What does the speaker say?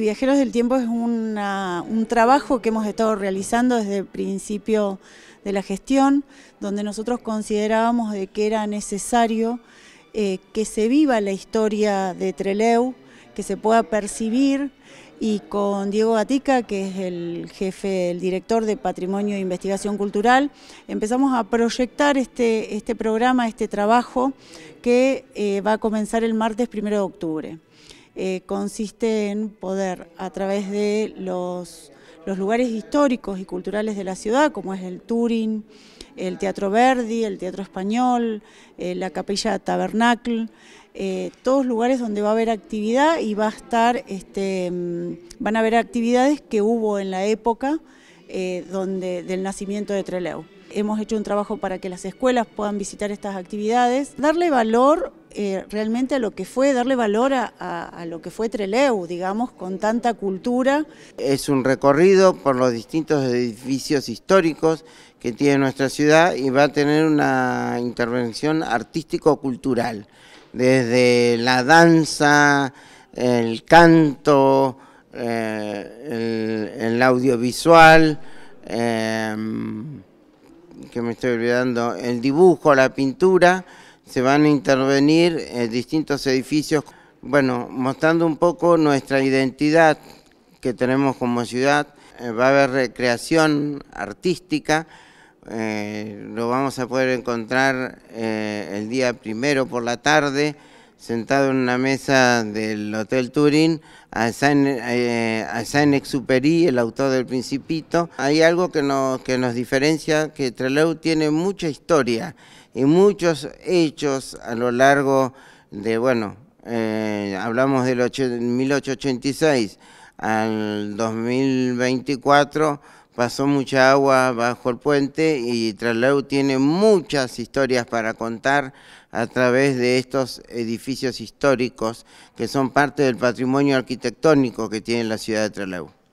Viajeros del Tiempo es un trabajo que hemos estado realizando desde el principio de la gestión, donde nosotros considerábamos que era necesario eh, que se viva la historia de Treleu, que se pueda percibir y con Diego Gatica, que es el jefe, el director de Patrimonio e Investigación Cultural, empezamos a proyectar este, este programa, este trabajo que eh, va a comenzar el martes 1 de octubre. Eh, consiste en poder, a través de los, lugares históricos y culturales de la ciudad, como es el Turing, el Teatro Verdi, el Teatro Español, eh, la Capilla Tabernacle, eh, todos lugares donde va a haber actividad y va a estar, este, mm, van a haber actividades que hubo en la época donde, del nacimiento de Trelew hemos hecho un trabajo para que las escuelas puedan visitar estas actividades, darle valor eh, realmente a lo que fue, darle valor a, lo que fue Treleu, digamos, con tanta cultura. Es un recorrido por los distintos edificios históricos que tiene nuestra ciudad y va a tener una intervención artístico-cultural, desde la danza, el canto, eh, el, audiovisual, em, que me estoy olvidando, el dibujo, la pintura, se van a intervenir eh, distintos edificios, bueno, mostrando un poco nuestra identidad que tenemos como ciudad. Eh, va a haber recreación artística, eh, lo vamos a poder encontrar el día primero por la tarde sentado en una mesa del Hotel Turín a Saint eh, el autor del Principito. Hay algo que nos, que nos diferencia, que Trelew tiene mucha historia y muchos hechos a lo largo de, bueno, eh, hablamos del 1886 al 2024, pasó mucha agua bajo el puente y Traslau tiene muchas historias para contar a través de estos edificios históricos que son parte del patrimonio arquitectónico que tiene la ciudad de Traslau.